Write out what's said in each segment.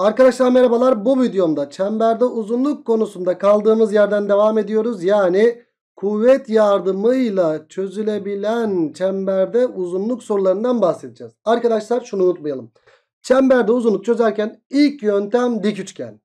Arkadaşlar merhabalar. Bu videomda çemberde uzunluk konusunda kaldığımız yerden devam ediyoruz. Yani kuvvet yardımıyla çözülebilen çemberde uzunluk sorularından bahsedeceğiz. Arkadaşlar şunu unutmayalım. Çemberde uzunluk çözerken ilk yöntem dik üçgen.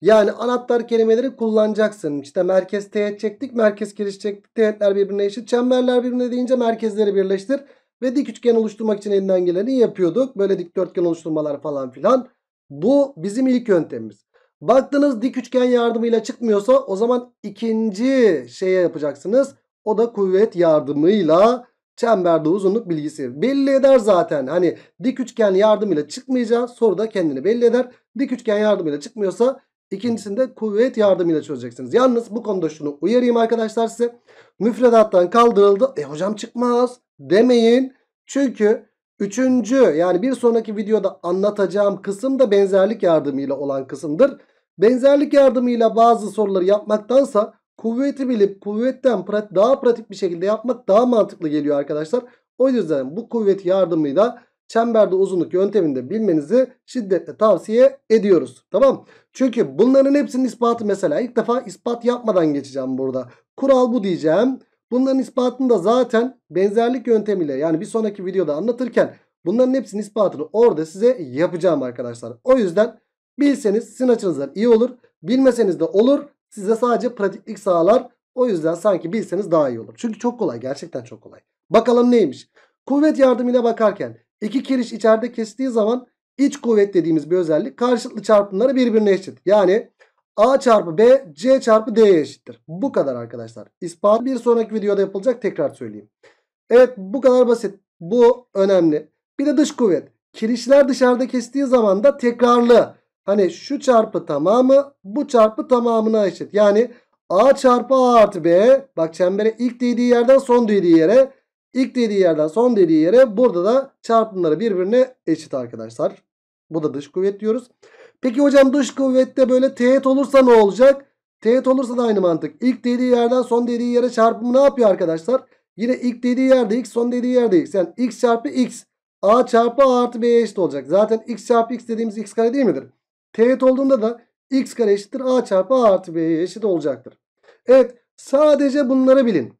Yani anahtar kelimeleri kullanacaksın. İşte merkez teğet çektik, merkez kiriş çektik. Teğetler birbirine eşit, çemberler birbirine deyince merkezleri birleştir. Ve dik üçgen oluşturmak için elinden geleni yapıyorduk. Böyle dikdörtgen oluşturmalar falan filan. Bu bizim ilk yöntemimiz. Baktınız dik üçgen yardımıyla çıkmıyorsa o zaman ikinci şeye yapacaksınız. O da kuvvet yardımıyla çemberde uzunluk bilgisi. Belli eder zaten. Hani dik üçgen yardımıyla çıkmayacağı soruda kendini belli eder. Dik üçgen yardımıyla çıkmıyorsa ikincisinde kuvvet yardımıyla çözeceksiniz. Yalnız bu konuda şunu uyarayım arkadaşlar size. Müfredattan kaldırıldı. E hocam çıkmaz demeyin. Çünkü Üçüncü yani bir sonraki videoda anlatacağım kısım da benzerlik yardımıyla olan kısımdır. Benzerlik yardımıyla bazı soruları yapmaktansa kuvveti bilip kuvvetten prat daha pratik bir şekilde yapmak daha mantıklı geliyor arkadaşlar. O yüzden bu kuvvet yardımıyla çemberde uzunluk yönteminde bilmenizi şiddetle tavsiye ediyoruz. Tamam. Çünkü bunların hepsinin ispatı mesela ilk defa ispat yapmadan geçeceğim burada. Kural bu diyeceğim. Bunların ispatını da zaten benzerlik yöntemiyle yani bir sonraki videoda anlatırken bunların hepsinin ispatını orada size yapacağım arkadaşlar. O yüzden bilseniz sizin açınızdan iyi olur. Bilmeseniz de olur. Size sadece pratiklik sağlar. O yüzden sanki bilseniz daha iyi olur. Çünkü çok kolay gerçekten çok kolay. Bakalım neymiş? Kuvvet yardımıyla bakarken iki kiriş içeride kestiği zaman iç kuvvet dediğimiz bir özellik karşılıklı çarpımları birbirine eşit. Yani A çarpı B C çarpı D'ye eşittir. Bu kadar arkadaşlar. İspat bir sonraki videoda yapılacak tekrar söyleyeyim. Evet bu kadar basit. Bu önemli. Bir de dış kuvvet. Kirişler dışarıda kestiği zaman da tekrarlı. Hani şu çarpı tamamı bu çarpı tamamına eşit. Yani A çarpı A artı B. Bak çembere ilk değdiği yerden son değdiği yere. ilk değdiği yerden son değdiği yere. Burada da çarpımları birbirine eşit arkadaşlar. Bu da dış kuvvet diyoruz. Peki hocam dış kuvvette böyle teğet olursa ne olacak? Teğet olursa da aynı mantık. İlk dediği yerden son dediği yere çarpımı ne yapıyor arkadaşlar? Yine ilk dediği yerde x son dediği yerde x. Yani x çarpı x. A çarpı A artı b eşit olacak. Zaten x çarpı x dediğimiz x kare değil midir? Teğet olduğunda da x kare eşittir A çarpı A artı b eşit olacaktır. Evet sadece bunları bilin.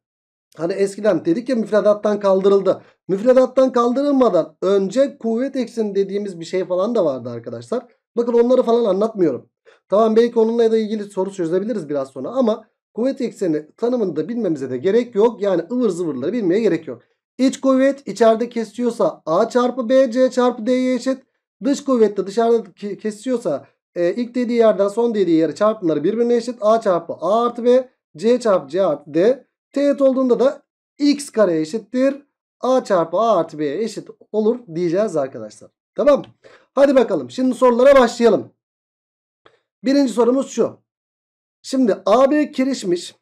Hani eskiden dedik ya müfredattan kaldırıldı. Müfredattan kaldırılmadan önce kuvvet ekseni dediğimiz bir şey falan da vardı arkadaşlar. Bakın onları falan anlatmıyorum. Tamam belki onunla da ilgili soru çözebiliriz biraz sonra ama kuvvet ekseni tanımını da bilmemize de gerek yok. Yani ıvır zıvırları bilmeye gerek yok. İç kuvvet içeride kesiyorsa A çarpı B, C çarpı D'ye eşit. Dış kuvvet de dışarıda kesiyorsa e, ilk dediği yerden son dediği yere çarpımları birbirine eşit. A çarpı A artı B, C çarpı C artı D. Teğet olduğunda da X kare eşittir. A çarpı A artı B'ye eşit olur diyeceğiz arkadaşlar. Tamam Hadi bakalım şimdi sorulara başlayalım. Birinci sorumuz şu. Şimdi AB kirişmiş.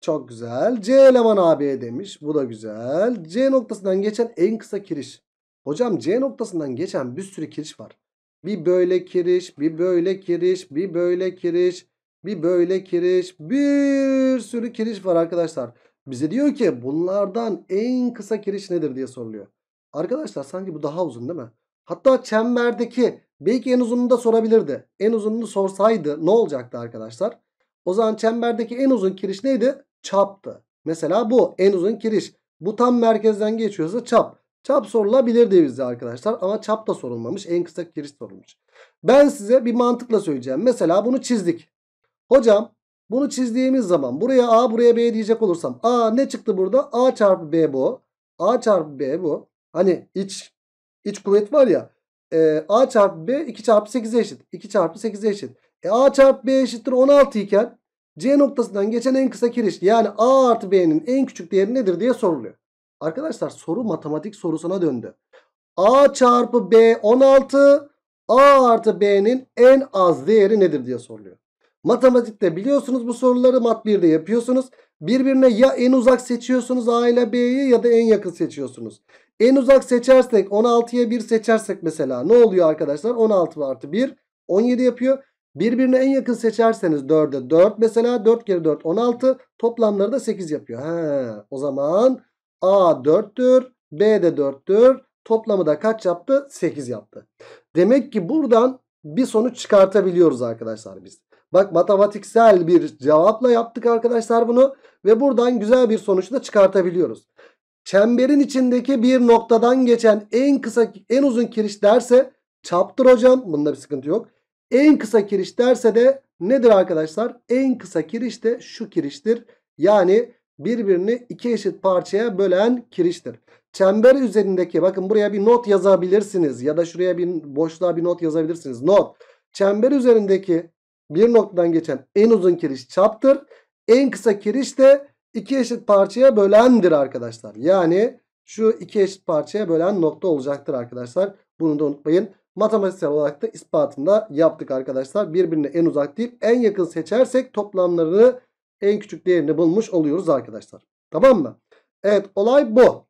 Çok güzel. C eleman AB demiş. Bu da güzel. C noktasından geçen en kısa kiriş. Hocam C noktasından geçen bir sürü kiriş var. Bir böyle kiriş, bir böyle kiriş, bir böyle kiriş, bir böyle kiriş, bir sürü kiriş var arkadaşlar. Bize diyor ki bunlardan en kısa kiriş nedir diye soruluyor. Arkadaşlar sanki bu daha uzun değil mi? Hatta çemberdeki belki en uzununu da sorabilirdi. En uzununu sorsaydı ne olacaktı arkadaşlar? O zaman çemberdeki en uzun kiriş neydi? Çaptı. Mesela bu en uzun kiriş. Bu tam merkezden geçiyorsa çap. Çap sorulabilirdi bize arkadaşlar ama çap da sorulmamış. En kısa kiriş sorulmuş. Ben size bir mantıkla söyleyeceğim. Mesela bunu çizdik. Hocam bunu çizdiğimiz zaman buraya A buraya B diyecek olursam. A ne çıktı burada? A çarpı B bu. A çarpı B bu. Hani iç İç kuvvet var ya. E, A çarpı B 2 çarpı 8'e eşit. 2 çarpı 8'e eşit. E, A çarpı B eşittir 16 iken C noktasından geçen en kısa kiriş. Yani A artı B'nin en küçük değeri nedir diye soruluyor. Arkadaşlar soru matematik sorusuna döndü. A çarpı B 16 A artı B'nin en az değeri nedir diye soruluyor. Matematikte biliyorsunuz bu soruları mat 1'de yapıyorsunuz. Birbirine ya en uzak seçiyorsunuz A ile B'yi ya da en yakın seçiyorsunuz. En uzak seçersek 16'ya 1 seçersek mesela ne oluyor arkadaşlar? 16 artı 1 17 yapıyor. Birbirine en yakın seçerseniz 4'e 4 mesela 4 kere 4 16 toplamları da 8 yapıyor. He, o zaman A 4'tür B de 4'tür toplamı da kaç yaptı? 8 yaptı. Demek ki buradan bir sonuç çıkartabiliyoruz arkadaşlar biz. Bak matematiksel bir cevapla yaptık arkadaşlar bunu. Ve buradan güzel bir sonuç da çıkartabiliyoruz. Çemberin içindeki bir noktadan geçen en kısa en uzun kiriş derse çaptır hocam. Bunda bir sıkıntı yok. En kısa kiriş derse de nedir arkadaşlar? En kısa kiriş de şu kiriştir. Yani birbirini iki eşit parçaya bölen kiriştir. Çember üzerindeki bakın buraya bir not yazabilirsiniz. Ya da şuraya bir boşluğa bir not yazabilirsiniz. Not. Çember üzerindeki bir noktadan geçen en uzun kiriş çaptır. En kısa kiriş de iki eşit parçaya bölendir arkadaşlar. Yani şu iki eşit parçaya bölen nokta olacaktır arkadaşlar. Bunu da unutmayın. Matematiksel olarak da ispatında yaptık arkadaşlar. Birbirine en uzak değil en yakın seçersek toplamlarını en küçük değerini bulmuş oluyoruz arkadaşlar. Tamam mı? Evet olay bu.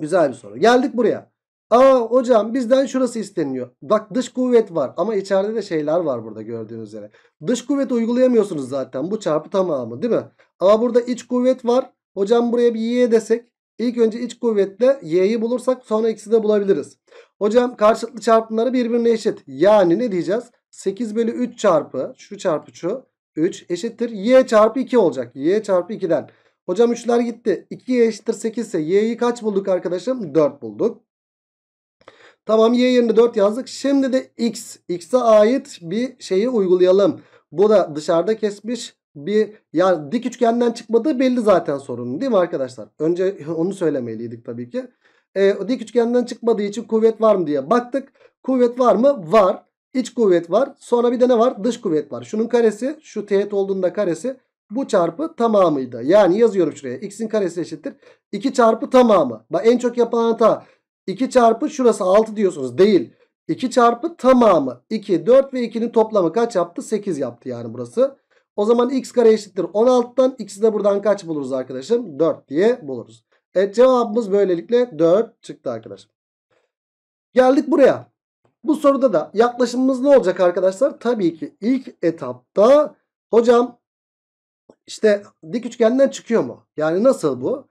Güzel bir soru. Geldik buraya. Aa hocam bizden şurası isteniyor. Bak dış kuvvet var ama içeride de şeyler var burada gördüğünüz üzere. Dış kuvvet uygulayamıyorsunuz zaten bu çarpı tamamı değil mi? Ama burada iç kuvvet var. Hocam buraya bir y desek. İlk önce iç kuvvetle y'yi bulursak sonra ikisi de bulabiliriz. Hocam karşılıklı çarpımları birbirine eşit. Yani ne diyeceğiz? 8 bölü 3 çarpı şu çarpı şu 3 eşittir. y çarpı 2 olacak. y çarpı 2'den. Hocam 3'ler gitti. 2 eşittir 8 ise y'yi kaç bulduk arkadaşım? 4 bulduk. Tamam y24 yazdık. Şimdi de x. X'e ait bir şeyi uygulayalım. Bu da dışarıda kesmiş bir yani dik üçgenden çıkmadığı belli zaten sorunun değil mi arkadaşlar? Önce onu söylemeliydik tabii ki. E, dik üçgenden çıkmadığı için kuvvet var mı diye baktık. Kuvvet var mı? Var. İç kuvvet var. Sonra bir de ne var? Dış kuvvet var. Şunun karesi şu teğet olduğunda karesi bu çarpı tamamıydı. Yani yazıyorum şuraya. X'in karesi eşittir. 2 çarpı tamamı. Bak en çok yapılan hata 2 çarpı şurası 6 diyorsunuz. Değil. 2 çarpı tamamı 2. 4 ve 2'nin toplamı kaç yaptı? 8 yaptı yani burası. O zaman x kare eşittir 16'dan. X'i de buradan kaç buluruz arkadaşım? 4 diye buluruz. Evet cevabımız böylelikle 4 çıktı arkadaşım. Geldik buraya. Bu soruda da yaklaşımımız ne olacak arkadaşlar? Tabii ki ilk etapta hocam işte dik üçgenden çıkıyor mu? Yani nasıl bu?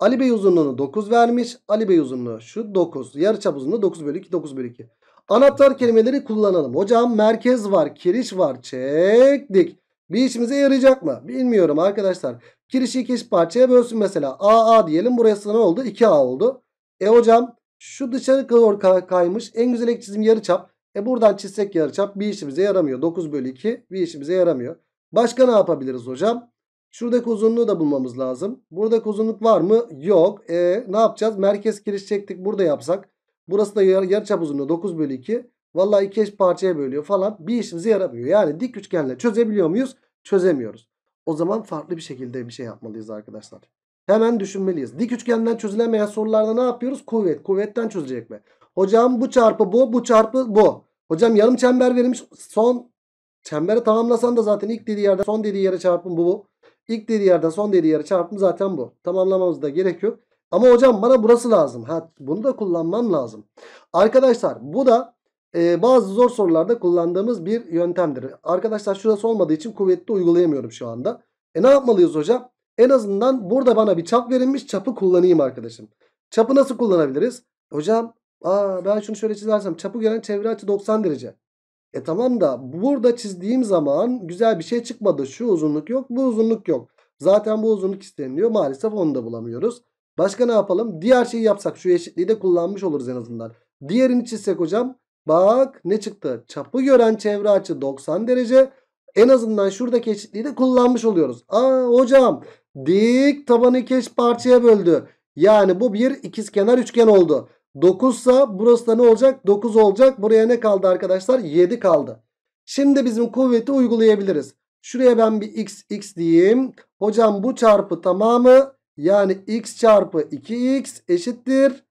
Ali Bey uzunluğunu 9 vermiş. Ali Bey uzunluğu şu 9. Yarıçap uzunluğu 9 bölü 2 9 bölü 2. Anahtar kelimeleri kullanalım. Hocam merkez var, kiriş var. Çektik. Bir işimize yarayacak mı? Bilmiyorum arkadaşlar. Kirişi iki parçaya bölsün mesela. AA diyelim. Burası ne oldu? 2A oldu. E hocam şu dışarı doğru kaymış. En güzel ek çizim yarıçap. E buradan çizsek yarıçap bir işimize yaramıyor. 9 bölü 2 bir işimize yaramıyor. Başka ne yapabiliriz hocam? Şuradaki uzunluğu da bulmamız lazım. Buradaki uzunluk var mı? Yok. E, ne yapacağız? Merkez giriş çektik. Burada yapsak. Burası da yar, yarıçap uzunluğu 9 bölü 2. Valla iki eş parçaya bölüyor falan. Bir işimize yaramıyor. Yani dik üçgenle çözebiliyor muyuz? Çözemiyoruz. O zaman farklı bir şekilde bir şey yapmalıyız arkadaşlar. Hemen düşünmeliyiz. Dik üçgenden çözülemeyen sorularda ne yapıyoruz? Kuvvet. Kuvvetten çözecek mi? Hocam bu çarpı bu, bu çarpı bu. Hocam yarım çember verilmiş. Son çemberi tamamlasan da zaten ilk dediği yerde son dediği yere çarpın bu bu. İlk dediği yerden son dediği yere çarptım zaten bu. Tamamlamamız da gerek yok. Ama hocam bana burası lazım. Ha, bunu da kullanmam lazım. Arkadaşlar bu da e, bazı zor sorularda kullandığımız bir yöntemdir. Arkadaşlar şurası olmadığı için kuvvetli uygulayamıyorum şu anda. E ne yapmalıyız hocam? En azından burada bana bir çap verilmiş çapı kullanayım arkadaşım. Çapı nasıl kullanabiliriz? Hocam aa, ben şunu şöyle çizersem çapı gelen çevre açı 90 derece. E tamam da burada çizdiğim zaman güzel bir şey çıkmadı. Şu uzunluk yok, bu uzunluk yok. Zaten bu uzunluk isteniliyor. Maalesef onu da bulamıyoruz. Başka ne yapalım? Diğer şeyi yapsak şu eşitliği de kullanmış oluruz en azından. Diğerini çizsek hocam. Bak ne çıktı? Çapı gören çevre açı 90 derece. En azından şuradaki eşitliği de kullanmış oluyoruz. Aa hocam dik tabanı iki eş parçaya böldü. Yani bu bir ikizkenar üçgen oldu. 9 ise burası da ne olacak? 9 olacak. Buraya ne kaldı arkadaşlar? 7 kaldı. Şimdi bizim kuvveti uygulayabiliriz. Şuraya ben bir x x diyeyim. Hocam bu çarpı tamamı yani x çarpı 2x eşittir.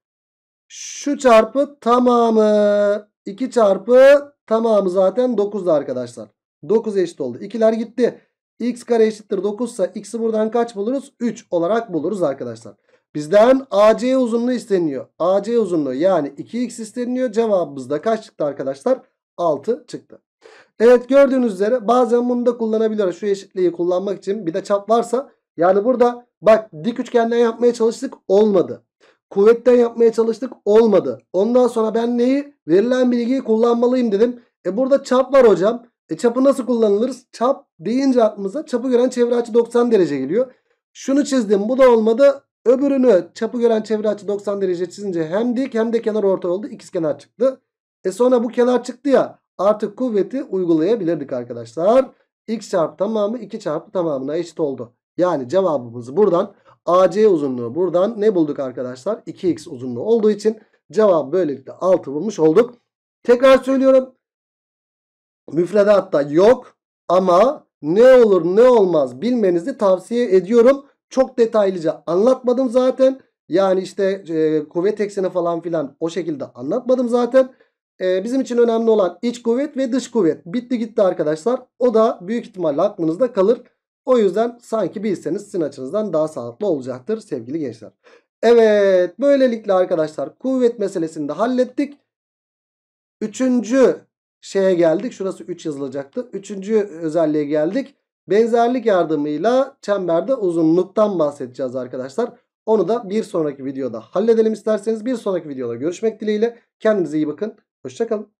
Şu çarpı tamamı 2 çarpı tamamı zaten 9'du arkadaşlar. 9 eşit oldu. İkiler gitti. x kare eşittir 9 ise x'i buradan kaç buluruz? 3 olarak buluruz arkadaşlar. Bizden AC uzunluğu isteniyor. AC uzunluğu yani 2x isteniyor. Cevabımız da kaç çıktı arkadaşlar? 6 çıktı. Evet gördüğünüz üzere bazen bunu da kullanabiliyoruz. Şu eşitliği kullanmak için bir de çap varsa. Yani burada bak dik üçgenden yapmaya çalıştık olmadı. Kuvvetten yapmaya çalıştık olmadı. Ondan sonra ben neyi? Verilen bilgiyi kullanmalıyım dedim. E burada çap var hocam. E çapı nasıl kullanılır? Çap deyince aklımıza çapı gören çevre açı 90 derece geliyor. Şunu çizdim bu da olmadı. Öbürünü çapı gören çevre açı 90 derece çizince hem dik hem de kenar orta oldu. İkiz kenar çıktı. E sonra bu kenar çıktı ya artık kuvveti uygulayabilirdik arkadaşlar. X çarpı tamamı 2 çarpı tamamına eşit oldu. Yani cevabımızı buradan AC uzunluğu buradan ne bulduk arkadaşlar? 2X uzunluğu olduğu için cevap böylelikle 6 bulmuş olduk. Tekrar söylüyorum. Müfredatta yok ama ne olur ne olmaz bilmenizi tavsiye ediyorum. Çok detaylıca anlatmadım zaten. Yani işte e, kuvvet ekseni falan filan o şekilde anlatmadım zaten. E, bizim için önemli olan iç kuvvet ve dış kuvvet. Bitti gitti arkadaşlar. O da büyük ihtimalle aklınızda kalır. O yüzden sanki bilseniz sizin açınızdan daha sağlıklı olacaktır sevgili gençler. Evet böylelikle arkadaşlar kuvvet meselesini de hallettik. Üçüncü şeye geldik. Şurası 3 yazılacaktı. Üçüncü özelliğe geldik. Benzerlik yardımıyla çemberde uzunluktan bahsedeceğiz arkadaşlar. Onu da bir sonraki videoda halledelim isterseniz. Bir sonraki videoda görüşmek dileğiyle. Kendinize iyi bakın. Hoşçakalın.